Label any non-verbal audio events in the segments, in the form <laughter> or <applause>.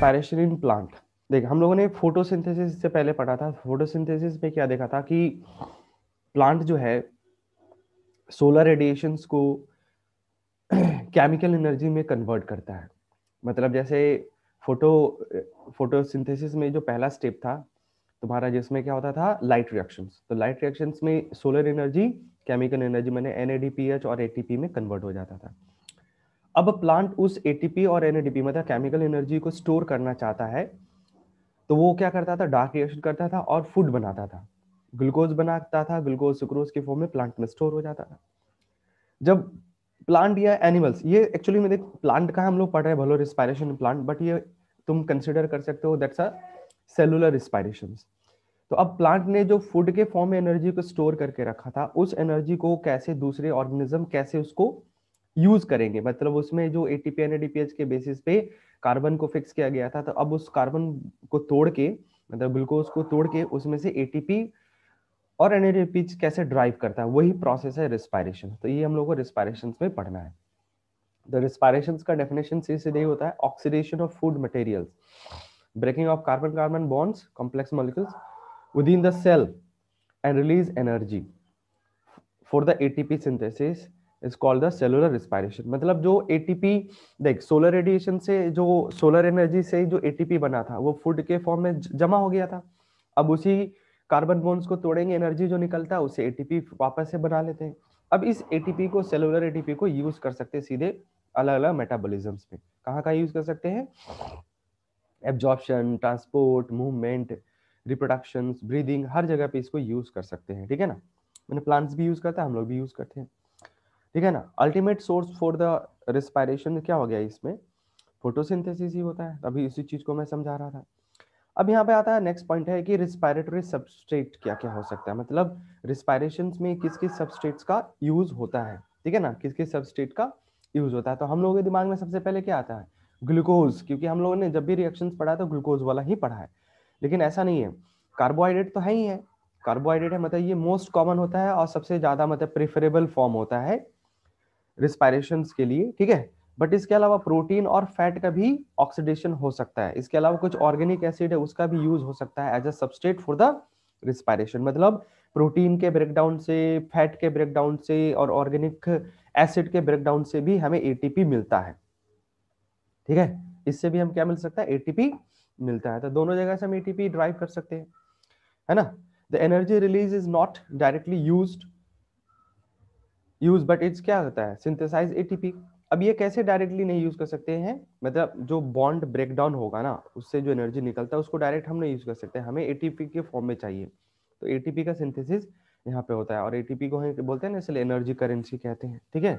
स्पायरेशरीन plant देख हम लोगों ने फोटोसिंथेसिस से पहले पढ़ा था फोटोसिंथेसिस में क्या देखा था कि प्लांट जो है सोलर रेडिएशंस को केमिकल <clears throat> एनर्जी में कन्वर्ट करता है मतलब जैसे फोटो फोटोसिंथेसिस में जो पहला स्टेप था तुम्हारा जिसमें क्या होता था लाइट रिएक्शंस तो लाइट रिएक्शंस में सोलर एनर्जी केमिकल एनर्जी मैंने एन और ए में कन्वर्ट हो जाता था अब प्लांट उस एटीपी और एनएडीपी मतलब केमिकल एनर्जी को स्टोर करना चाहता है तो वो क्या करता था डार्क रिएक्शन करता था और फूड बनाता था ग्लूकोज बनाता था ग्लूकोज सुक्रोज के फॉर्म में प्लांट में स्टोर हो जाता था जब प्लांट या एनिमल्स ये एक्चुअली में देख प्लांट का हम लोग पढ़ रहे हैं भलो रिस्पायरेशन प्लांट बट ये तुम कंसिडर कर सकते हो दैट्स अ सेलुलर रिस्पायरेशन तो अब प्लांट ने जो फूड के फॉर्म में एनर्जी को स्टोर करके रखा था उस एनर्जी को कैसे दूसरे ऑर्गेनिज्म कैसे उसको यूज करेंगे मतलब उसमें जो एटीपी एन के बेसिस पे कार्बन को फिक्स किया गया था तो अब उस कार्बन को तोड़ के मतलब ग्लूकोज को तोड़ के उसमें से एटीपी और एनएडीपी कैसे ड्राइव करता है वही प्रोसेस है रिस्पायरेशन तो ये हम लोगों को रिस्पायरेशन में पढ़ना है द रिस्पायरेशन का डेफिनेशन से सीधे होता है oxidation of food materials breaking of carbon carbon bonds complex molecules within the cell and release energy for the ATP synthesis is called the cellular respiration मतलब जो एटीपी देख solar radiation से जो solar energy से जो ATP बना था वो फूड के फॉर्म में जमा हो गया था अब उसी कार्बन बोन्स को तोड़ेंगे एनर्जी जो निकलता है उसे एटीपी वापस से बना लेते हैं अब इस एटीपी को सेलुलर एटीपी को यूज कर सकते हैं सीधे अलग अलग मेटाबोलिज्म में कहाँ कहाँ यूज कर सकते हैं absorption transport movement reproduction breathing हर जगह पे इसको यूज कर सकते हैं ठीक है ना मैंने प्लांट्स भी यूज करता है हम लोग भी यूज करते हैं ठीक है ना ultimate source for the respiration क्या हो गया इसमें फोटोसिंथेसिस ही होता है अभी इसी चीज को मैं समझा रहा था अब यहाँ पे आता है नेक्स्ट पॉइंट है कि रिस्पायरेटरी सबस्ट्रेट क्या क्या हो सकता है मतलब रिस्पायरेशन में किस किस सबस्ट्रेट्स का यूज होता है ठीक है ना किस किस सबस्ट्रेट का यूज होता है तो हम लोगों के दिमाग में सबसे पहले क्या आता है ग्लूकोज क्योंकि हम लोगों ने जब भी रिएक्शन पढ़ा तो ग्लूकोज वाला ही पढ़ा है लेकिन ऐसा नहीं है कार्बोहाइड्रेट तो है ही है कार्बोहाइड्रेट है मतलब ये मोस्ट कॉमन होता है और सबसे ज़्यादा मतलब प्रेफरेबल फॉर्म होता है रिस्पायरेशन के लिए ठीक है बट इसके अलावा प्रोटीन और फैट का भी ऑक्सीडेशन हो सकता है इसके अलावा कुछ ऑर्गेनिक एसिड है उसका भी यूज हो सकता है as a substrate for the respiration मतलब प्रोटीन के ब्रेकडाउन से फैट के ब्रेकडाउन से और ऑर्गेनिक एसिड के ब्रेकडाउन से भी हमें एटीपी मिलता है ठीक है इससे भी हम क्या मिल सकता है एटीपी मिलता है तो दोनों जगह से हम एटीपी ड्राइव कर सकते हैं है ना the energy release is not directly used use but it's क्या होता है सिंथेसाइज एटीपी अब ये कैसे डायरेक्टली नहीं यूज कर सकते हैं मतलब जो बॉन्ड ब्रेकडाउन होगा ना उससे जो एनर्जी निकलता है उसको डायरेक्ट हम नहीं यूज कर सकते हमें एटीपी के फॉर्म में चाहिए तो एटीपी का सिंथेसिस यहाँ पे होता है और एटीपी को हम बोलते हैं ना इसलिए एनर्जी करेंसी कहते हैं ठीक है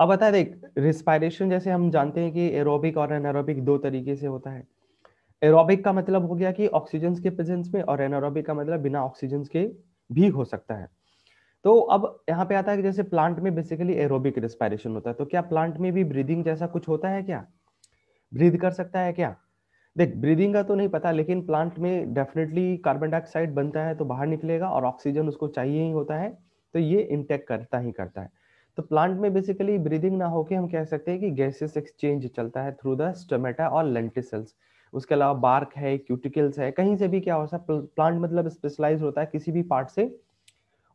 अब बता देख रिस्पायरेशन जैसे हम जानते हैं कि एरोबिक और एनारोबिक दो तरीके से होता है एरोबिक का मतलब हो गया कि ऑक्सीजन के प्रेजेंस में और एनारोबिक का मतलब बिना ऑक्सीजन के भी हो सकता है तो अब यहाँ पे आता है कि जैसे प्लांट में बेसिकली एरोबिक रेस्पायरेशन होता है तो क्या प्लांट में भी ब्रीदिंग जैसा कुछ होता है क्या ब्रीद कर सकता है क्या देख ब्रीदिंग का तो नहीं पता लेकिन प्लांट में डेफिनेटली कार्बन डाइऑक्साइड बनता है तो बाहर निकलेगा और ऑक्सीजन उसको चाहिए ही होता है तो ये इंटेक करता ही करता है तो प्लांट में बेसिकली ब्रीदिंग ना होके हम कह सकते हैं कि गैसेस एक्सचेंज चलता है थ्रू द स्टोमेटा और लेंटिसल्स उसके अलावा बार्क है क्यूटिकल्स है कहीं से भी क्या हो सकता है प्लांट मतलब स्पेशलाइज होता है किसी भी पार्ट से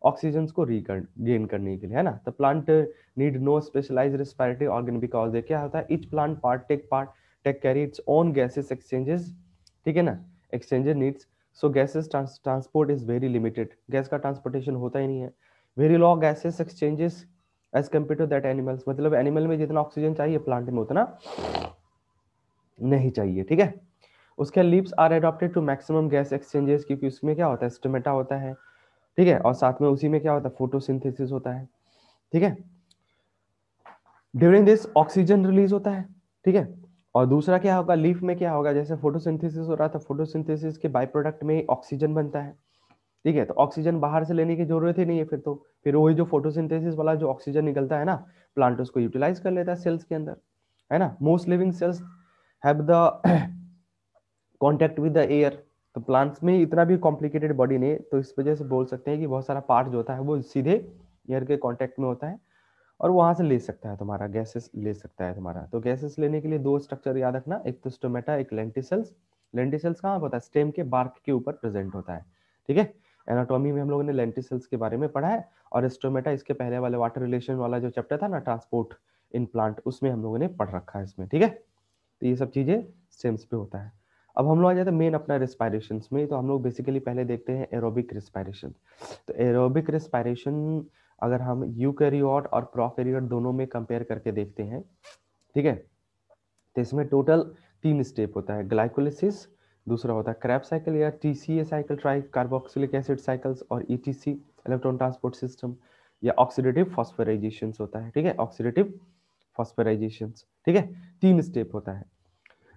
ऑक्सीजन को गेन करने के लिए है ना the plant need no specialise respiratory organ because they क्या होता है each plant part take part take carry its own gases exchanges ठीक है ना exchanges needs so gases transport is very limited gas का ट्रांसपोर्टेशन होता ही नहीं है very low gases exchanges as compare to that animals मतलब एनिमल में जितना ऑक्सीजन चाहिए प्लांट में उतना नहीं चाहिए ठीक है उसके lips are adapted to maximum gas exchanges क्योंकि उसमें क्या होता है स्टोमेटा होता है ठीक है और साथ में उसी में क्या होता है फोटोसिंथेसिस होता है ठीक है ड्यूरिंग दिस ऑक्सीजन रिलीज होता है ठीक है और दूसरा क्या होगा लीफ में क्या होगा जैसे फोटोसिंथेसिस हो रहा था फोटोसिंथेसिस के बाई प्रोडक्ट में ऑक्सीजन बनता है ठीक है तो ऑक्सीजन बाहर से लेने की जरूरत ही नहीं है फिर तो फिर वही जो फोटोसिंथेसिस वाला जो ऑक्सीजन निकलता है ना प्लांट उसको यूटिलाइज कर लेता है सेल्स के अंदर है ना most living cells have the contact with the air तो प्लांट्स में इतना भी कॉम्प्लिकेटेड बॉडी नहीं तो इस वजह से बोल सकते हैं कि बहुत सारा पार्ट जो होता है वो सीधे एयर के कॉन्टेक्ट में होता है और वहां से ले सकता है तुम्हारा गैसेस ले सकता है तुम्हारा तो गैसेस लेने के लिए दो स्ट्रक्चर याद रखना एक तो स्टोमेटा एक लेंटिसल्स लेंटिसल्स कहाँ होता है स्टेम के बार्क के ऊपर प्रेजेंट होता है ठीक है एनाटोमी में हम लोगों ने लेंटिसल्स के बारे में पढ़ा है और स्टोमेटा इसके पहले वाले वाटर रिलेशन वाला जो चैप्टर था ना ट्रांसपोर्ट इन प्लांट उसमें हम लोगों ने पढ़ रखा है इसमें ठीक है तो ये सब चीजें स्टेम्स पे होता है अब हम लोग आ जाते हैं मेन अपना रिस्पायरेशन में तो हम लोग बेसिकली पहले देखते हैं एरोबिक रिस्पायरेशन तो एरोबिक रिस्पायरेशन अगर हम यूकैरियोट और प्रोकैरियोट दोनों में कंपेयर करके देखते हैं ठीक है तो इसमें टोटल तीन स्टेप होता है ग्लाइकोलिसिस दूसरा होता है क्रैप साइकिल या T C A cycle tri carboxylic acid cycles और E T C electron transport system या ऑक्सीडेटिव फॉस्फेराइजेशन होता है ठीक है ऑक्सीडेटिव फॉस्फराइजेशन ठीक है तीन स्टेप होता है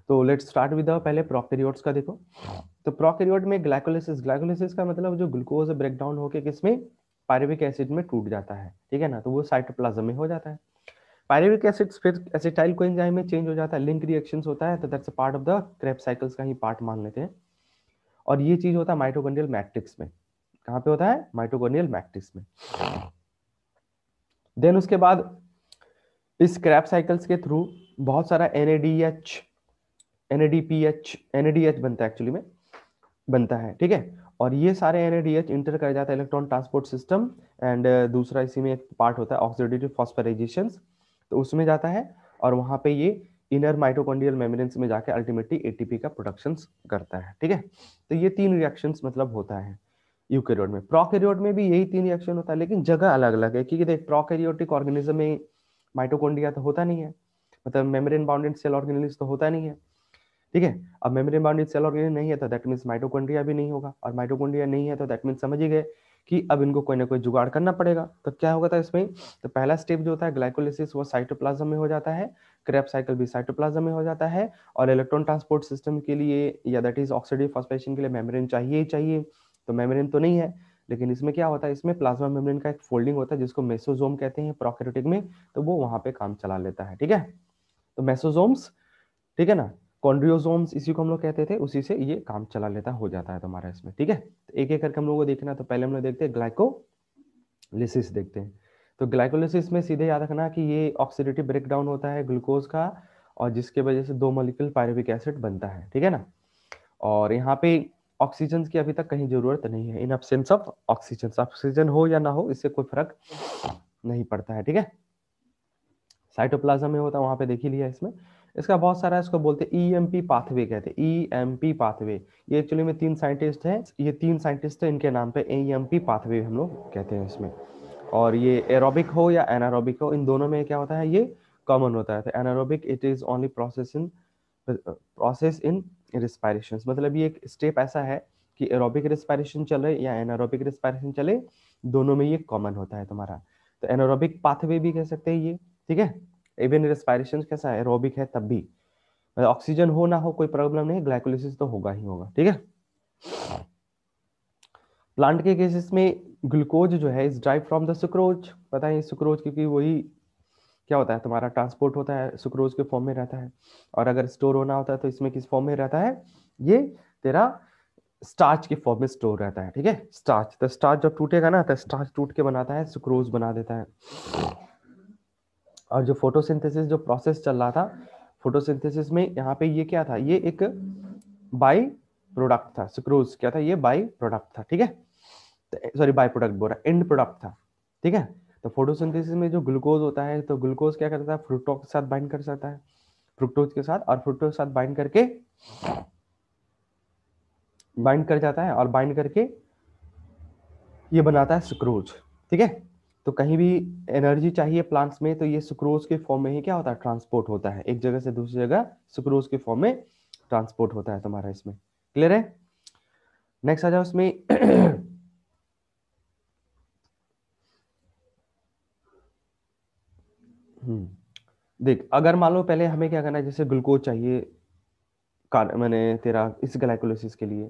तो लेट स्टार्ट विद पहले प्रोकैरियोट्स का देखो तो प्रोकैरियोट में ग्लाइकोलिसिस ग्लाइकोलिसिस का मतलब जो ग्लूकोज ब्रेक डाउन होकर किसमें पायरुविक एसिड में टूट जाता है ठीक है ना तो वो साइटोप्लाज्म में हो जाता है पायरुविक एसिड फिर एसिटाइल कोएंजाइम में चेंज हो जाता है लिंक रिएक्शन होता है तो that's part of the Krebs cycles का ही पार्ट मान लेते हैं और ये चीज होता है माइटोकॉन्ड्रियल मैट्रिक्स में कहाँ पे होता है माइटोकॉन्ड्रियल मैट्रिक्स में देन उसके बाद इस क्रैप साइकिल्स के थ्रू बहुत सारा NADH N A D P H N A D H बनता है एक्चुअली में बनता है ठीक है और ये सारे N A D H enter कर जाता है इलेक्ट्रॉन ट्रांसपोर्ट सिस्टम एंड दूसरा इसी में एक पार्ट होता है ऑक्सीडेटिव फॉस्फराइजेशन तो उसमें जाता है और वहाँ पे ये इनर माइटोकॉन्ड्रियल मेम्ब्रेन्स में जाके अल्टीमेटली एटीपी का प्रोडक्शन करता है ठीक है तो ये तीन रिएक्शन मतलब होता है यूकेरियोट में प्रोकेरियोड में भी यही तीन रिएक्शन होता है लेकिन जगह अलग अलग है क्योंकि देख प्रोकेरियोटिक ऑर्गेनिज्म में माइटोकॉन्ड्रिया तो होता नहीं है मतलब मेम्ब्रेन बाउंडेड सेल ऑर्गेनिज तो होता नहीं है ठीक है अब मेम्ब्रेन बाउंडेड सेल ऑर्गेनिज नहीं है तो दैट मीन्स माइटोकॉन्ड्रिया भी नहीं होगा और माइटोकॉन्ड्रिया नहीं है तो दैट मीन्स समझ ही गए कि अब इनको कोई ना कोई जुगाड़ करना पड़ेगा तो क्या होगा था इसमें तो पहला स्टेप जो होता है ग्लाइकोलिसिस वो साइटोप्लाज्म में हो जाता है क्रैप साइकिल भी साइटोप्लाज्म में हो जाता है और इलेक्ट्रॉन ट्रांसपोर्ट सिस्टम के लिए या दैट इज ऑक्सीडेटिव फॉस्पेशन के लिए मेम्ब्रेन चाहिए ही चाहिए तो मेम्ब्रेन तो नहीं है लेकिन इसमें क्या होता है इसमें प्लाज्मा मेम्ब्रेन का एक फोल्डिंग होता है जिसको मेसोजोम कहते हैं प्रोकैरियोटिक में तो वो वहां पे काम चला लेता है ठीक है तो मेसोजोम्स ठीक है ना कॉन्ड्रियोजोम्स इसी को हम लोग कहते थे उसी से ये काम चला लेता हो जाता है तुम्हारा इसमें ठीक है तो एक एक करके हम लोग को देखना तो पहले हम लोग देखते हैं ग्लाइकोलिसिस देखते हैं तो ग्लाइकोलिसिस में सीधे याद रखना कि ये ऑक्सीडेटिव ब्रेकडाउन होता है ग्लूकोज का और जिसके वजह से दो मोलिकुल पायरुविक एसिड बनता है ठीक है ना और यहाँ पे ऑक्सीजन की अभी तक कहीं जरूरत नहीं है in absence of oxygen oxygen हो या ना हो इससे कोई फर्क नहीं पड़ता है ठीक है साइटोप्लाज्म में होता है वहां पे देख ही लिया इसमें इसका बहुत सारा इसको बोलते हैं ई एम पी पाथवे कहते हैं ई एम पी पाथवे ये एक्चुअली में तीन साइंटिस्ट हैं ये तीन साइंटिस्ट हैं इनके नाम पे ई एम पी पाथवे हम लोग कहते हैं इसमें और ये एरोबिक हो या एनारोबिक हो इन दोनों में क्या होता है ये कॉमन होता है तो anaerobic it is only process in process in respiration मतलब ये एक स्टेप ऐसा है कि एरोबिक रिस्पायरेशन चले या एनारोबिक रिस्पायरेशन चले दोनों में ये कॉमन होता है तुम्हारा तो एनारोबिक पाथवे भी कह सकते हैं ये ठीक है इवन रेस्पायरेशन कैसा है एरोबिक है तब भी ऑक्सीजन मतलब हो ना हो कोई प्रॉब्लम नहीं ग्लाइकोलिसिस तो होगा ही होगा ठीक है प्लांट के केसेस में ग्लूकोज जो है is drive from the sucrose पता है सुक्रोज क्योंकि वही क्या होता है तुम्हारा ट्रांसपोर्ट होता है सुक्रोज के फॉर्म में रहता है और अगर स्टोर होना होता है तो इसमें किस फॉर्म में रहता है ये तेरा स्टार्च के फॉर्म में स्टोर रहता है ठीक है स्टार्च तो स्टार्च जब टूटेगा ना तो स्टार्च टूट के बनाता है सुक्रोज बना देता है और जो फोटोसिंथेसिस जो प्रोसेस चल रहा था फोटोसिंथेसिस में यहाँ पे ये क्या था ये एक बाई प्रोडक्ट था सुक्रोज क्या था ये बाई प्रोडक्ट था ठीक है सॉरी बाई प्रोडक्ट बोल रहा एंड प्रोडक्ट था ठीक है तो फोटोसिंथेसिस तो में जो ग्लूकोज होता है तो ग्लूकोज क्या करता है फ्रुक्टोज के साथ बाइंड कर सकता है फ्रुक्टोज के साथ और फ्रुक्टोज के साथ बाइंड करके बाइंड कर जाता है और बाइंड करके ये बनाता है सुक्रोज ठीक है तो कहीं भी एनर्जी चाहिए प्लांट्स में तो ये सुक्रोज के फॉर्म में ही क्या होता है ट्रांसपोर्ट होता है एक जगह से दूसरी जगह सुक्रोज के फॉर्म में ट्रांसपोर्ट होता है तुम्हारा इसमें क्लियर है नेक्स्ट आ जाओ उसमें <coughs> हम्म, देख अगर मान लो पहले हमें क्या करना है जैसे ग्लूकोज चाहिए मैंने तेरा इस ग्लाइकोलोसिस के लिए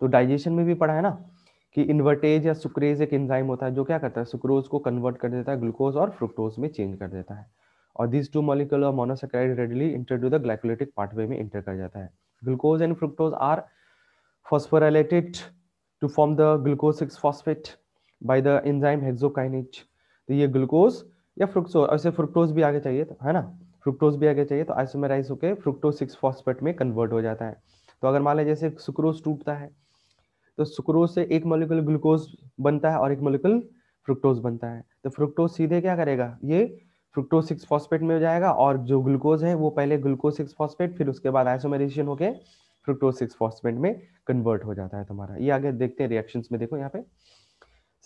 तो डाइजेशन में भी पढ़ा है ना कि इन्वर्टेज या सुक्रेज एक एंजाइम होता है जो क्या करता है सुक्रोज को कन्वर्ट कर देता है ग्लूकोज और फ्रुक्टोज में चेंज कर देता है और दिस टू मॉलिक्यूल और monosaccharide readily enter to the glycolytic pathway में इंटर कर जाता है glucose and fructose are phosphorylated to form the glucose six phosphate by the enzyme hexokinase तो ये ग्लूकोज या फ्रुक्टो ऐसे फ्रुक्टोज भी आगे चाहिए तो है ना फ्रुक्टोज भी आगे चाहिए तो आइसोमेराइज होकर फ्रुक्टोज सिक्स फॉस्फेट में कन्वर्ट हो जाता है तो अगर मान लें जैसे सुक्रोज टूटता है तो सुक्रोज से एक मोलिकुल ग्लूकोज बनता है और एक मोलिकुल फ्रुक्टोज बनता है तो फ्रुक्टोज सीधे क्या करेगा ये फ्रुक्टोज सिक्स फॉस्फेट में जाएगा और जो ग्लूकोज है वो पहले ग्लूकोज सिक्स फॉस्फेट फिर उसके बाद आइसोमेरिशन होकर फ्रुक्टोज सिक्स फॉस्फेट में कन्वर्ट हो जाता है तुम्हारा ये आगे देखते हैं रिएक्शन में देखो यहाँ पे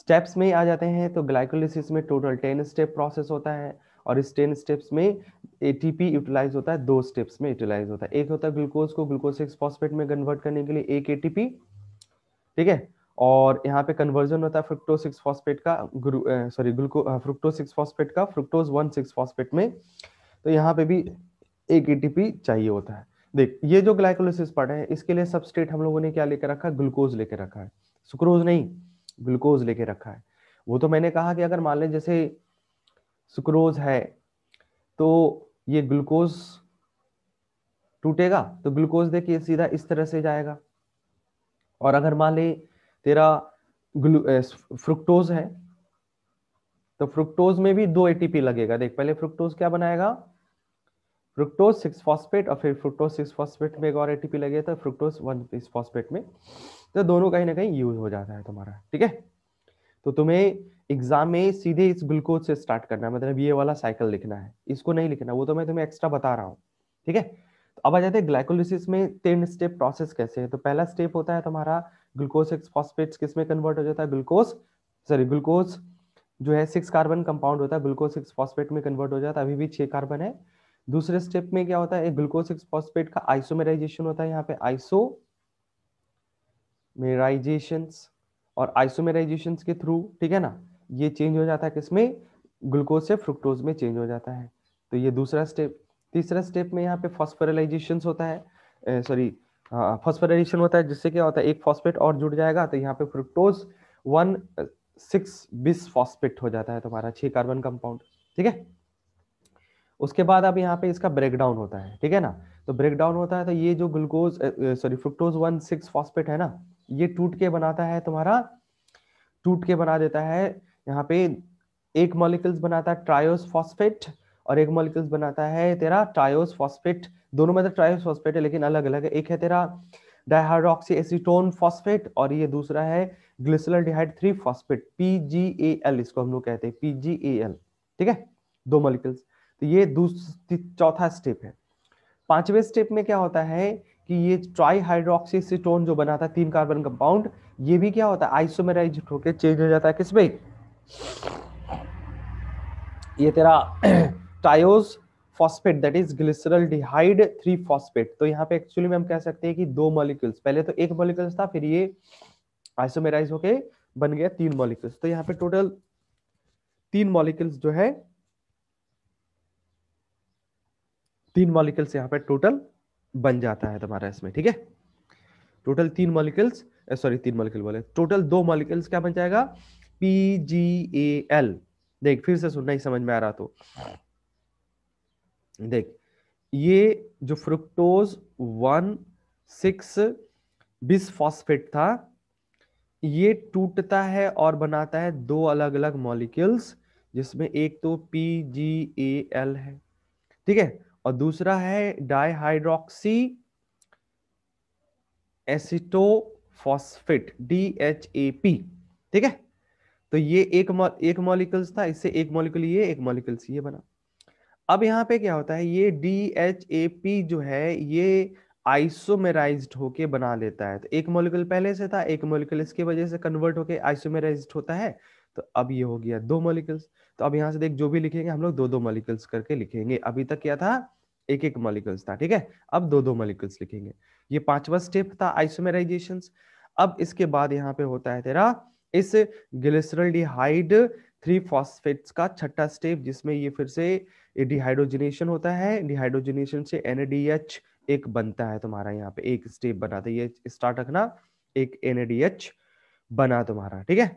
स्टेप्स में आ जाते हैं तो ग्लाइकोलिसिस में टोटल टेन स्टेप प्रोसेस होता है और इस टेन स्टेप्स में एटीपी यूटिलाइज होता है दो स्टेप्स में यूटिलाइज होता है एक होता है ग्लूकोज को ग्लूकोज सिक्स फॉस्फेट में कन्वर्ट करने के लिए एक एटीपी ठीक है और यहाँ पे कन्वर्जन होता है फ्रुक्टोज सिक्स फॉस्फेट का sorry gluco fructose six phosphate का फ्रुक्टोज वन सिक्स फॉस्फेट में तो यहाँ पे भी एक एटीपी चाहिए होता है देख ये जो ग्लाइकोलोसिस पार्ट है इसके लिए सबस्ट्रेट हम लोगों ने क्या लेकर रखा है ग्लूकोज लेके रखा है सुक्रोज नहीं ग्लूकोज लेके रखा है वो तो मैंने कहा कि अगर मान लें जैसे सुक्रोज है तो ये ग्लूकोज टूटेगा तो ग्लूकोज देखिए सीधा इस तरह से जाएगा और अगर मान ले तेरा फ्रुक्टोज है तो फ्रुक्टोज में भी दो एटीपी लगेगा देख पहले फ्रुक्टोज क्या बनाएगा फ्रुक्टोज सिक्स फॉस्फेट और फिर फ्रुक्टोज सिक्स फॉस्फेट में एक और एटीपी लगेगा तो फ्रुक्टोज वन सिक्स फॉस्फेट में तो दोनों कहीं ना कहीं यूज हो जाता है तुम्हारा ठीक है तो तुम्हें एग्जाम में सीधे इस ग्लूकोज से स्टार्ट करना है मतलब ये वाला साइकिल लिखना है इसको नहीं लिखना वो तो मैं तुम्हें एक्स्ट्रा बता रहा हूँ ठीक है अब आ जाते हैं ग्लाइकोलिसिस में तीन स्टेप प्रोसेस कैसे है तो पहला स्टेप होता है तुम्हारा ग्लूकोज सिक्स फॉस्फेट्स किस में कन्वर्ट हो जाता है ग्लूकोज सॉरी ग्लूकोज जो है सिक्स कार्बन कंपाउंड होता है ग्लूकोज सिक्स फॉस्फेट में कन्वर्ट हो जाता है अभी भी छह कार्बन है दूसरे स्टेप में क्या होता है ग्लूकोज सिक्स फॉस्फेट का आइसोमेराइजेशन होता है यहाँ पे आइसो मेराइजेशन और आइसोमेराइजेशन के थ्रू ठीक है ना ये चेंज हो जाता है किसमें ग्लूकोज से फ्रुक्टोज में चेंज हो जाता है तो ये दूसरा स्टेप तीसरा स्टेप में यहाँ पे फॉस्फरलाइजेशन होता है सॉरी फॉस्फरलाइजेशन हाँ, होता है जिससे क्या होता है एक फॉस्फेट और जुड़ जाएगा तो यहाँ पे fructose one six bisphosphate हो जाता है तुम्हारा छह कार्बन कंपाउंड ठीक है उसके बाद अब यहाँ पे इसका ब्रेकडाउन होता है ठीक है ना तो ब्रेकडाउन होता है तो ये जो glucose sorry fructose one six phosphate है ना ये टूट के बनाता है तुम्हारा टूट के बना देता है यहाँ पे एक मॉलिकल्स बनाता है ट्रायोस फॉस्फेट और एक मॉलिक्यूल्स बनाता है तेरा ट्रायोस फॉस्फेट दोनों में तो ट्रायोस फॉस्फेट है लेकिन अलग अलग है एक है तेरा डायहाइड्रोक्सी एसीटोन फॉस्फेट और ये दूसरा है ग्लिसलर डिहाइड थ्री फॉस्फेट पीजीएएल इसको हम लोग कहते हैं पीजीएएल ठीक है दो मॉलिक्यूल्स तो ये दूसरी चौथा स्टेप है पांचवें स्टेप में क्या होता है कि ये ट्राईहाइड्रोक्सीटोन जो बना था तीन कार्बन कंपाउंड ये भी क्या होता है आइसोमेराइज होकर चेंज हो जाता है किसमें ये तेरा triose phosphate that is glyceraldehyde three phosphate तो यहाँ पे एक्चुअली में हम कह सकते हैं कि दो मॉलिक्यूल्स पहले तो एक मॉलिक्यूल्स था फिर ये आइसोमेराइज होके बन गया तीन मॉलिक्यूल्स तो यहाँ पे टोटल तीन मॉलिक्यूल्स जो है तीन मॉलिक्यूल्स यहाँ पे टोटल बन जाता है तुम्हारा इसमें ठीक है टोटल तीन मॉलिक्यूल्स सॉरी eh, तीन मॉलिक्यूल बोले टोटल दो मॉलिक्यूल्स क्या बन जाएगा पी जी ए एल देख फिर से सुनना ही समझ में आ रहा तो देख ये जो फ्रुक्टोज वन सिक्स फॉस्फेट था ये टूटता है और बनाता है दो अलग अलग मॉलिक्यूल्स जिसमें एक तो पी जी ए एल है ठीक है और दूसरा है dihydroxy acetophosphate D H A P ठीक है तो ये एक एक मॉलिक्यूल्स था इससे एक मॉलिक्यूल ये एक मॉलिक्यूल्स ये बना अब यहाँ पे क्या होता है ये डी एच ए पी जो है ये आइसोमेराइज होके बना लेता है तो एक मोलिकुल पहले से था एक मोलिकुल इसके वजह से कन्वर्ट होके आइसोमेराइज होता है तो अब ये हो गया दो मोलिकल्स तो अब यहाँ से देख जो भी लिखेंगे हम लोग दो दो मोलिकल्स करके लिखेंगे अभी तक क्या था एक एक मोलिकल्स था ठीक है अब दो दो मोलिकल्स लिखेंगे ये पांचवा स्टेप था आइसोमेराइजेशन अब इसके बाद यहाँ पे होता है तेरा इस ग्लिसरल डिहाइड थ्री फॉस्फेट्स का छठा स्टेप जिसमें ये फिर से डिहाइड्रोजनेशन होता है डिहाइड्रोजनेशन से एनएडीएच एक बनता है तुम्हारा यहाँ पे एक स्टेप बनाता है ये स्टार्ट रखना एक एनएडीएच बना तुम्हारा ठीक है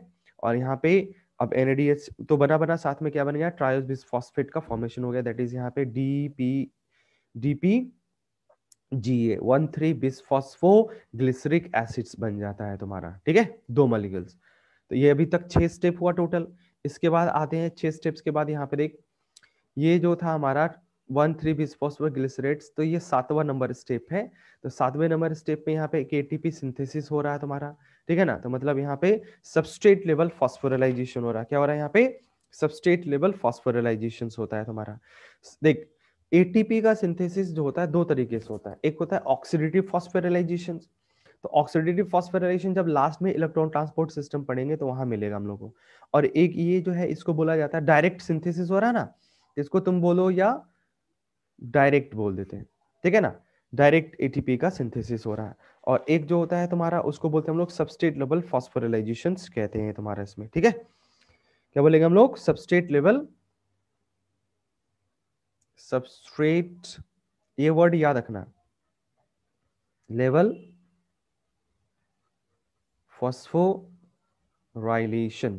और यहाँ पे अब एनएडीएच तो बना बना साथ में क्या बन गया ट्रायोस फॉस्फेट का फॉर्मेशन हो गया दैट इज यहाँ पे D P D P G A one three phosphoglyceric acids बन जाता है तुम्हारा ठीक है दो मलिकल्स तो ये अभी तक छह स्टेप हुआ टोटल इसके बाद आते हैं छह स्टेप्स के बाद यहाँ पर एक ये जो था हमारा वन थ्री बिस्फोस्फोर ग्लिसरेट्स तो ये सातवां नंबर स्टेप है तो सातवें नंबर स्टेप में यहाँ पे एक एटीपी सिंथेसिस हो रहा है तुम्हारा ठीक है ना तो मतलब यहाँ पे सबस्ट्रेट लेवल फॉस्फोरलाइजेशन हो रहा है क्या हो रहा है यहाँ पे सबस्ट्रेट लेवल फॉस्फोरलाइजेशन होता है तुम्हारा देख एटीपी का सिंथेसिस जो होता है दो तरीके से होता है एक होता है ऑक्सीडेटिव फॉस्फोरलाइजेशन तो ऑक्सीडेटिव फॉस्फोराइलेशन जब लास्ट में इलेक्ट्रॉन ट्रांसपोर्ट सिस्टम पढ़ेंगे तो वहां मिलेगा हम लोग को और एक ये जो है इसको बोला जाता है डायरेक्ट सिंथेसिस हो रहा है ना इसको तुम बोलो या डायरेक्ट बोल देते हैं ठीक है ना डायरेक्ट एटीपी का सिंथेसिस हो रहा है और एक जो होता है तुम्हारा उसको बोलते हैं हम लोग सबस्टेट लेवल फॉस्फोरलाइजेशन कहते हैं तुम्हारा इसमें ठीक है क्या बोलेंगे हम लोग सबस्टेट लेवल सबस्ट्रेट ये वर्ड याद रखना लेवल फॉस्फोराइलेशन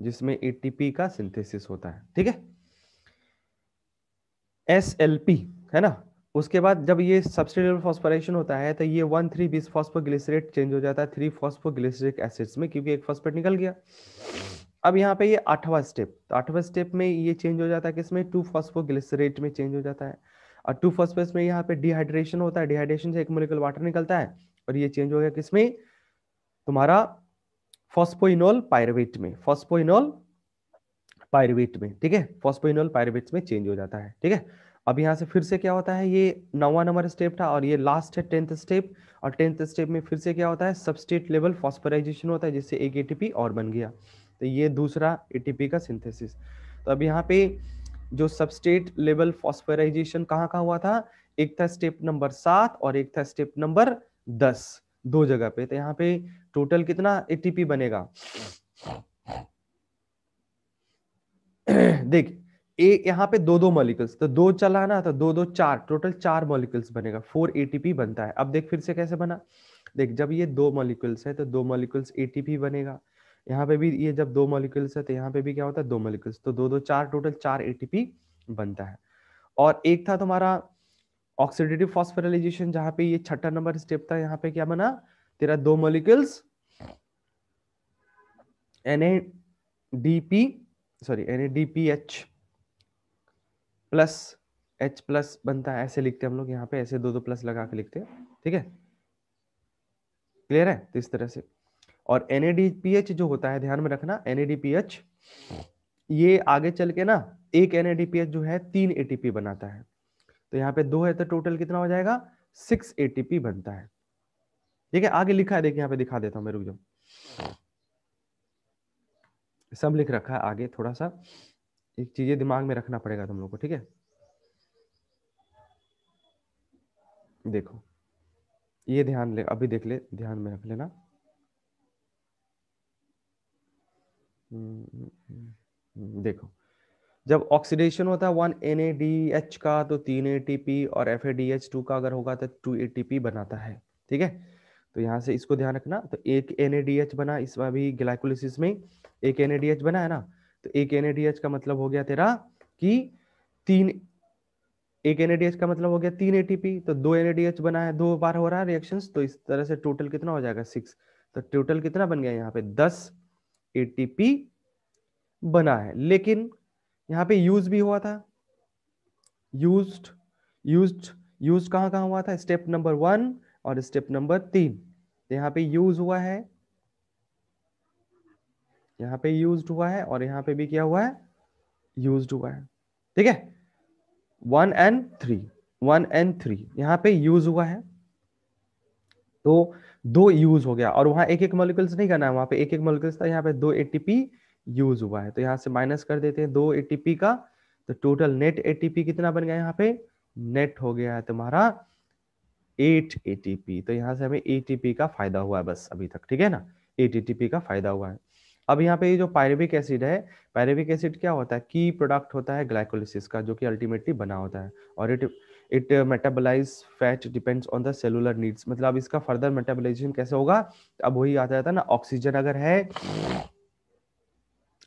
जिसमें एटीपी का सिंथेसिस होता है ठीक है एसएलपी है ना उसके बाद जब ये सब्सटेट फॉस्फोरेशन होता है तो ये one three bisphosphoglycerate change हो जाता है थ्री फॉस्फोग्लिसरिक एसिड्स में क्योंकि एक फॉस्फेट निकल गया अब यहाँ पे ये आठवां स्टेप तो आठवां स्टेप में ये चेंज हो जाता है किसमें टू फॉस्फोग्लिसरेट में चेंज हो जाता है और टू फॉस्फेट में यहाँ पे डिहाइड्रेशन होता है डिहाइड्रेशन से एक मोलिकल वाटर निकलता है और ये चेंज हो गया किसमें तुम्हारा फॉस्पोइनोल पायरवेट में फॉस्पोइनोल पायरवेट में ठीक है फॉस्पोइनोल पायरवेट में चेंज हो जाता है ठीक है अब यहाँ से फिर से क्या होता है ये नौवा नंबर स्टेप था और ये लास्ट है टेंथ स्टेप और टेंथ स्टेप में फिर से क्या होता है सबस्टेट लेवल फॉस्पराइजेशन होता है जिससे एक एटीपी और बन गया तो ये दूसरा एटीपी का सिंथेसिस तो अब यहाँ पे जो सबस्टेट लेवल फॉस्पराइजेशन कहाँ का हुआ था एक था स्टेप नंबर सात और एक था स्टेप नंबर दस दो जगह पे तो यहाँ पे टोटल कितना एटीपी बनेगा <clears throat> देख ए यहाँ पे दो दो मॉलिकल्स तो दो चला ना तो दो दो चार टोटल चार मॉलिकल्स बनेगा फोर एटीपी बनता है अब देख फिर से कैसे बना देख जब ये दो मॉलिक्यूल्स है तो दो मॉलिक्यूल्स एटीपी बनेगा यहाँ पे भी ये जब दो मॉलिक्यूल्स है तो यहाँ पे भी क्या होता है दो मॉलिक्यूल्स तो दो दो चार टोटल चार एटीपी बनता है और एक था तुम्हारा ऑक्सीडेटिव फॉस्फोराइलेशन जहां पे ये छठा नंबर स्टेप था यहाँ पे क्या बना तेरा दो molecules N A D P sorry N A D P H plus H plus बनता है ऐसे लिखते हम लोग यहाँ पे ऐसे दो दो प्लस लगा के लिखते हैं ठीक है क्लियर है तो इस तरह से और N A D P H जो होता है ध्यान में रखना N A D P H ये आगे चल के ना एक N A D P H जो है तीन ए टी पी बनाता है तो यहाँ पे दो है तो टोटल कितना हो जाएगा सिक्स एटीपी बनता है ठीक है आगे लिखा है देखिए यहाँ पे दिखा देता हूँ मैं रुक जाऊ सब लिख रखा है आगे थोड़ा सा एक चीजें दिमाग में रखना पड़ेगा तुम लोग को ठीक है देखो ये ध्यान ले अभी देख ले ध्यान में रख लेना हम्म, हम्म, हम्म, देखो जब ऑक्सीडेशन होता है वन एन का तो तीन ए और एफ का अगर होगा तो टू ए बनाता है ठीक है तो यहाँ से इसको ध्यान रखना तो एक एन बना इसमें भी ग्लाइकोलिसिस में एक एन बना है ना तो एक एन का मतलब हो गया तेरा कि तीन एक एन का मतलब हो गया तीन ए तो दो एन बना है दो बार हो रहा है रिएक्शन तो इस तरह से टोटल कितना हो जाएगा सिक्स तो टोटल कितना बन गया यहाँ पे दस ए बना है लेकिन यहाँ पे यूज भी हुआ था यूज्ड यूज्ड यूज कहाँ कहाँ हुआ था स्टेप नंबर वन और स्टेप नंबर तीन तो यहाँ पे यूज हुआ है यहाँ पे यूज हुआ है और यहाँ पे भी क्या हुआ है यूज हुआ है ठीक है one and three one and three यहाँ पे यूज हुआ है तो दो यूज हो गया और वहां एक एक मोलिकल्स नहीं करना है वहां पे एक एक मोलिकल्स था यहाँ पे दो एटीपी यूज हुआ है तो यहाँ से माइनस कर देते हैं दो ए का तो टोटल नेट ए कितना बन गया यहाँ पे नेट हो गया है तुम्हारा एट ए तो यहाँ से हमें ए का फायदा हुआ है बस अभी तक ठीक है ना एट का फायदा हुआ है अब यहाँ पे ये जो पायरेविक एसिड है पायरेविक एसिड क्या होता है की प्रोडक्ट होता है ग्लाइकोलिसिस का जो कि अल्टीमेटली बना होता है और it it metabolise fat depends on the cellular needs मतलब इसका फर्दर मेटाबोलाइजेशन कैसे होगा अब वही आता जाता है ना ऑक्सीजन अगर है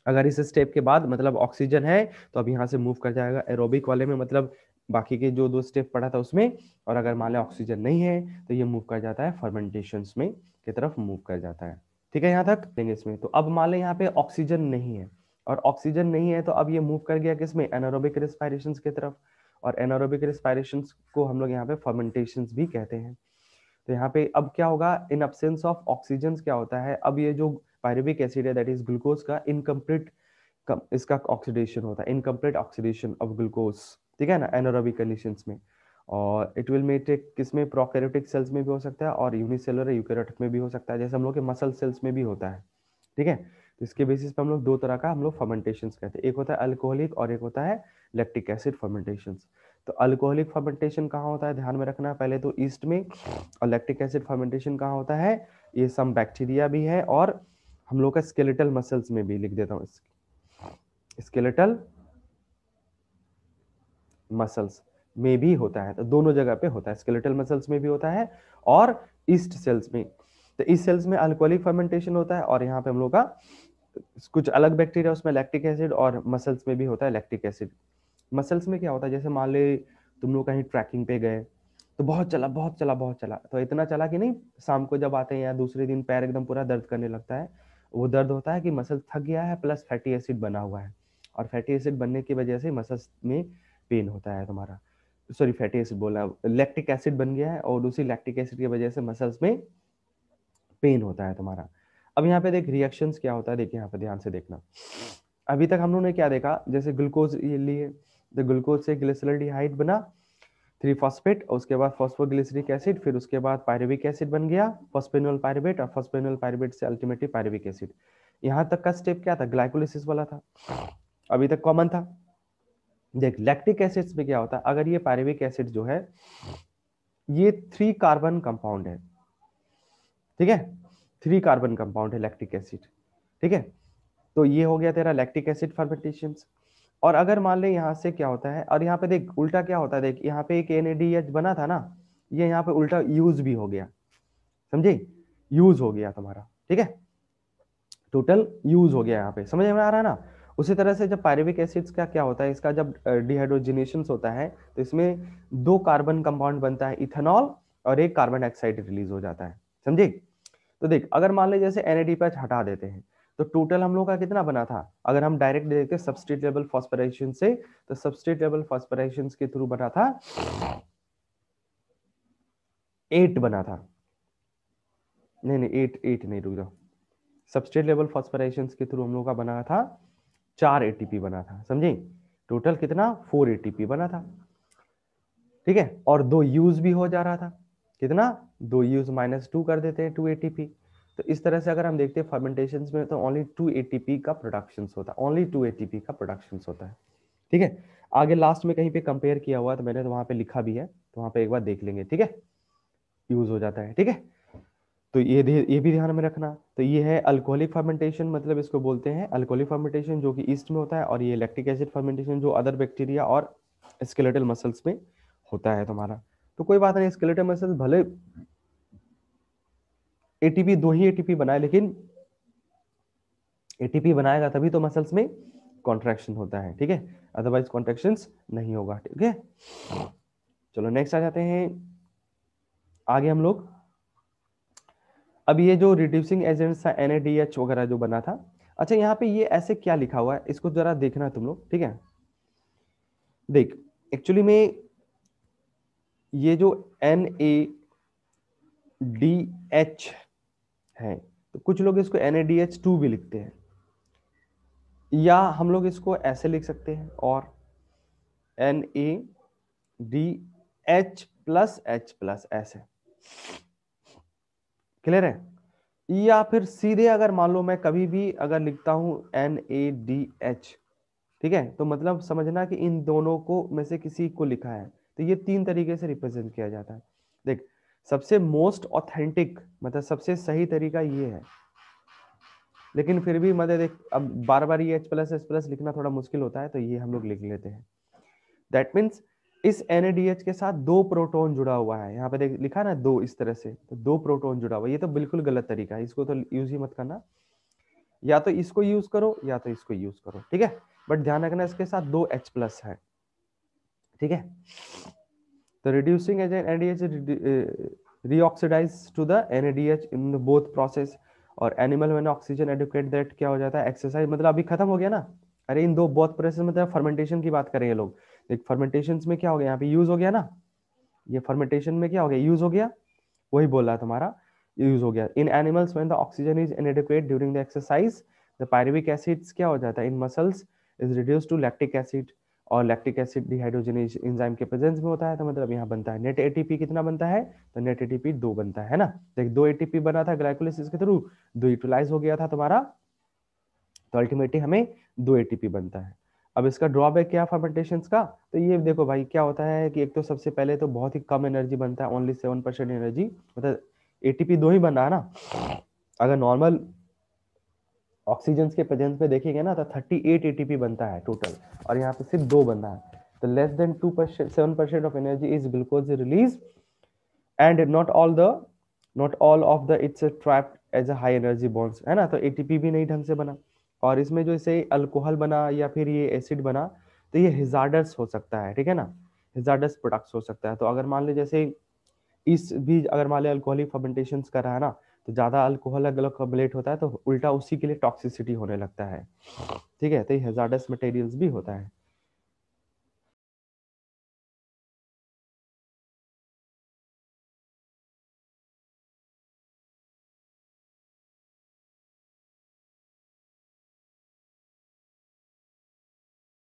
अगर इस स्टेप के बाद मतलब ऑक्सीजन है तो अब यहाँ से मूव कर जाएगा एरोबिक वाले में मतलब बाकी के जो दो स्टेप पढ़ा था उसमें और अगर मान लें ऑक्सीजन नहीं है तो ये मूव कर जाता है फर्मेंटेशन में की तरफ मूव कर जाता है ठीक है यहाँ तक लेंगे इसमें तो अब मान लें यहाँ पे ऑक्सीजन नहीं है और ऑक्सीजन नहीं है तो अब ये मूव कर गया किसमें एनोरोबिक रिस्पायरेशन की तरफ और एनोरोबिक रिस्पायरेशन को हम लोग यहाँ पे फर्मेंटेशन भी कहते हैं तो यहाँ पे अब क्या होगा इन अब्सेंस ऑफ ऑक्सीजन क्या होता है अब ये जो पायरेबिक एसिड है दैट इज ग्लूकोज का इनकम्प्लीट इसका ऑक्सीडेशन होता है इनकम्प्लीट ऑक्सीडेशन ऑफ ग्लूकोज ठीक है ना एनोरबिक कंडीशन में और इट विल मेट एक किसमें प्रोकैरियोटिक सेल्स में भी हो सकता है और यूनिसेलर यूकैरियोटिक में भी हो सकता है जैसे हम लोग के मसल सेल्स में भी होता है ठीक है तो इसके बेसिस पे हम लोग दो तरह का हम लोग फर्मेंटेशन कहते हैं एक होता है अल्कोहलिक और एक होता है लैक्टिक एसिड फर्मेंटेशन तो अल्कोहलिक फर्मेंटेशन कहाँ होता है ध्यान में रखना है पहले तो ईस्ट में और लैक्टिक एसिड फर्मेंटेशन कहाँ होता है ये सम बैक्टीरिया भी है और हम लोग का स्केलेटल मसल्स में भी लिख देता हूँ स्केलेटल मसल्स में भी होता है तो दोनों जगह पे होता है स्केलेटल मसल्स में भी होता है और ईस्ट सेल्स में तो ईस्ट सेल्स में अल्कोहलिक फर्मेंटेशन होता है और यहाँ पे हम लोग का कुछ अलग बैक्टीरिया उसमें लैक्टिक एसिड और मसल्स में भी होता है लैक्टिक एसिड मसल्स में क्या होता है जैसे मान ले तुम लोग कहीं ट्रैकिंग पे गए तो बहुत चला बहुत चला बहुत चला तो इतना चला कि नहीं शाम को जब आते हैं या दूसरे दिन पैर एकदम पूरा दर्द करने लगता है वो दर्द होता है कि मसल थक गया है प्लस फैटी एसिड बना हुआ है और फैटी एसिड बनने की वजह से मसल्स में पेन होता है तुम्हारा सॉरी फैटी एसिड बोला लैक्टिक एसिड बन गया है और उसी लैक्टिक एसिड की वजह से मसल्स में पेन होता है तुम्हारा अब यहाँ पे देख रिएक्शन क्या होता है देखिए यहाँ पे ध्यान से देखना अभी तक हम लोगों ने क्या देखा जैसे ग्लूकोज ये लिए तो ग्लूकोज से ग्लिसरल डिहाइड बना थ्री फॉस्फेट और उसके बाद फॉस्फोग्लिसरिक एसिड फिर उसके बाद पायरुविक एसिड बन गया फॉस्फेनोल पायरुवेट और फॉस्फेनोल पायरुवेट से अल्टीमेटली पायरुविक एसिड यहाँ तक का स्टेप क्या था ग्लाइकोलिसिस वाला था अभी तक कॉमन था देख लैक्टिक एसिड्स में क्या होता है अगर ये पायरुविक एसिड जो है ये थ्री कार्बन कंपाउंड है ठीक है थ्री कार्बन कंपाउंड है लैक्टिक एसिड ठीक है तो ये हो गया तेरा लैक्टिक एसिड फर्मेंटेशन और अगर मान ले यहाँ से क्या होता है और यहाँ पे देख उल्टा क्या होता है देख यहाँ पे एक एन बना था ना ये यह यहाँ पे उल्टा यूज भी हो गया समझे यूज हो गया तुम्हारा ठीक है टोटल यूज हो गया यहाँ पे समझ में आ रहा है ना उसी तरह से जब पायरिविक एसिड्स का क्या होता है इसका जब डिहाइड्रोजिनेशन होता है तो इसमें दो कार्बन कंपाउंड बनता है इथेनॉल और एक कार्बन डाइऑक्साइड रिलीज हो जाता है समझे तो देख अगर मान ले जैसे एन हटा देते हैं तो टोटल हम लोग का कितना बना था अगर हम डायरेक्ट देखते सबस्ट्रेट लेवल फॉस्पराइजेशन से तो सबस्ट्रेट लेवल फॉस्पराइजेशन के थ्रू बना था एट बना था नहीं नहीं एट एट नहीं रुक जाओ सबस्ट्रेट लेवल फॉस्पराइजेशन के थ्रू हम लोग का बना था चार एटीपी बना था समझे टोटल कितना फोर एटीपी बना था ठीक है और दो यूज भी हो जा रहा था कितना दो यूज माइनस टू कर देते हैं टू एटीपी तो इस तरह से अगर हम देखते हैं फर्मेंटेशन में तो ओनली टू ए का प्रोडक्शन होता है ओनली टू ए का प्रोडक्शन होता है ठीक है आगे लास्ट में कहीं पे कंपेयर किया हुआ तो मैंने तो वहां पे लिखा भी है तो वहां पे एक बार देख लेंगे ठीक है यूज हो जाता है ठीक है तो ये ये भी ध्यान में रखना तो ये है अल्कोहलिक फर्मेंटेशन मतलब इसको बोलते हैं अल्कोहलिक फर्मेंटेशन जो कि ईस्ट में होता है और ये इलेक्ट्रिक एसिड फर्मेंटेशन जो अदर बैक्टीरिया और स्केलेटल मसल्स में होता है तुम्हारा तो कोई बात नहीं स्केलेटल मसल्स भले एटीपी दो ही एटीपी बनाए लेकिन एटीपी बनाएगा तभी तो मसल्स में कॉन्ट्रैक्शन होता है ठीक है अदरवाइज कॉन्ट्रेक्शन नहीं होगा ठीक है चलो नेक्स्ट आ जाते हैं आगे हम लोग अब ये जो रिड्यूसिंग एजेंट था एन वगैरह जो बना था अच्छा यहाँ पे ये ऐसे क्या लिखा हुआ है इसको जरा देखना तुम लोग ठीक है देख एक्चुअली में ये जो एन ए डी एच है तो कुछ लोग इसको एन भी लिखते हैं या हम लोग इसको ऐसे लिख सकते हैं और N A D H plus H plus ऐसे क्लियर है या फिर सीधे अगर मान लो मैं कभी भी अगर लिखता हूं एन ए डी एच ठीक है तो मतलब समझना कि इन दोनों को में से किसी को लिखा है तो ये तीन तरीके से रिप्रेजेंट किया जाता है सबसे मोस्ट ऑथेंटिक मतलब सबसे सही तरीका ये है लेकिन फिर भी मतलब देख अब बार बार ये एच प्लस एच प्लस लिखना थोड़ा मुश्किल होता है तो ये हम लोग लिख लेते हैं दैट मीन्स इस एन के साथ दो प्रोटोन जुड़ा हुआ है यहाँ पे देख लिखा ना दो इस तरह से तो दो प्रोटोन जुड़ा हुआ ये तो बिल्कुल गलत तरीका है इसको तो यूज ही मत करना या तो इसको यूज करो या तो इसको यूज करो ठीक है बट ध्यान रखना इसके साथ दो एच प्लस है ठीक है The reducing agent NADH uh, reoxidizes to the NADH in the both process और एनिमल में ऑक्सीजन एडुकेट दैट क्या हो जाता है एक्सरसाइज मतलब अभी खत्म हो गया ना अरे इन दो बहुत प्रोसेस मतलब फर्मेंटेशन की बात करें ये लोग देख फर्मेंटेशन में क्या हो गया यहाँ पे यूज हो गया ना ये फर्मेंटेशन में क्या हो गया यूज हो गया वही बोल रहा तुम्हारा यूज हो गया in animals when the oxygen is inadequate during the exercise the pyruvic acids क्या हो जाता है in muscles is reduce to lactic acid और लैक्टिक एसिड डिहाइड्रोजनेज इंजाइम के प्रेजेंस में होता है तो मतलब यहाँ बनता है नेट एटीपी कितना बनता है तो नेट एटीपी दो बनता है ना देख दो एटीपी बना था ग्लाइकोलिसिस के थ्रू दो यूटिलाइज हो गया था तुम्हारा तो अल्टीमेटली हमें दो एटीपी बनता है अब इसका ड्रॉबैक क्या फर्मेंटेशन का तो ये देखो भाई क्या होता है कि एक तो सबसे पहले तो बहुत ही कम एनर्जी बनता है ओनली सेवन एनर्जी मतलब ए दो ही बन है ना अगर नॉर्मल ऑक्सीजन के प्रेजेंस में देखेंगे ना तो थर्टी एट ए बनता है टोटल और यहाँ पे सिर्फ दो बनता है तो less than two percent seven percent of energy is glucose release and not all the not all of the it's trap as a high energy bonds है ना तो एटीपी भी नहीं ढंग से बना और इसमें जो इसे अल्कोहल बना या फिर ये एसिड बना तो ये हिजार्डस हो सकता है ठीक है ना हिजार्डस प्रोडक्ट्स हो सकता है तो अगर मान लीजिए जैसे इस भी अगर मान लें अल्कोहलिक फर्मेंटेशन कर रहा है ना तो ज़्यादा अल्कोहल ग्लोकोबलेट होता है तो उल्टा उसी के लिए टॉक्सिसिटी होने लगता है ठीक है तो ये हेजार्डस मटेरियल्स भी होता है